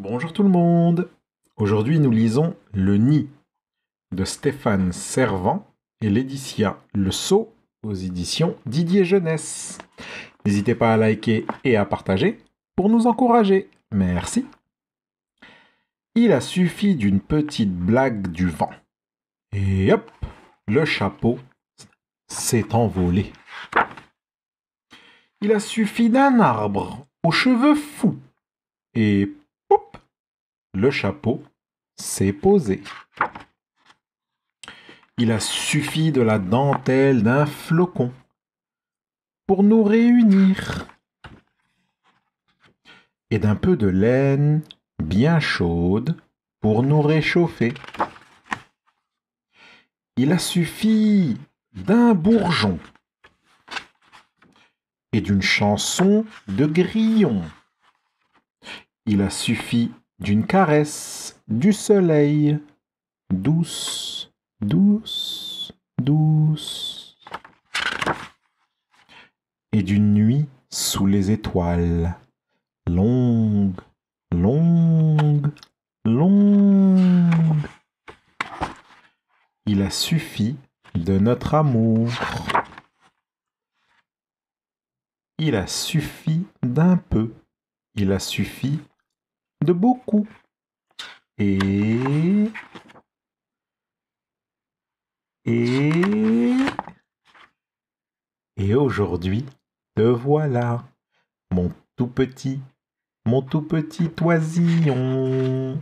Bonjour tout le monde Aujourd'hui nous lisons Le Nid de Stéphane Servant et l'éditia Le Sceau aux éditions Didier Jeunesse. N'hésitez pas à liker et à partager pour nous encourager. Merci Il a suffi d'une petite blague du vent. Et hop Le chapeau s'est envolé. Il a suffi d'un arbre aux cheveux fous. Et le chapeau s'est posé. Il a suffi de la dentelle d'un flocon pour nous réunir et d'un peu de laine bien chaude pour nous réchauffer. Il a suffi d'un bourgeon et d'une chanson de grillon. Il a suffi d'une caresse, du soleil, douce, douce, douce, et d'une nuit sous les étoiles, longue, longue, longue. Il a suffi de notre amour. Il a suffi d'un peu. Il a suffi de beaucoup. Et... Et... Et aujourd'hui, te voilà, mon tout petit, mon tout petit oisillon.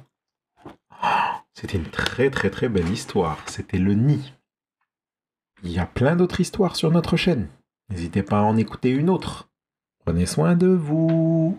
C'était une très très très belle histoire. C'était le nid. Il y a plein d'autres histoires sur notre chaîne. N'hésitez pas à en écouter une autre. Prenez soin de vous.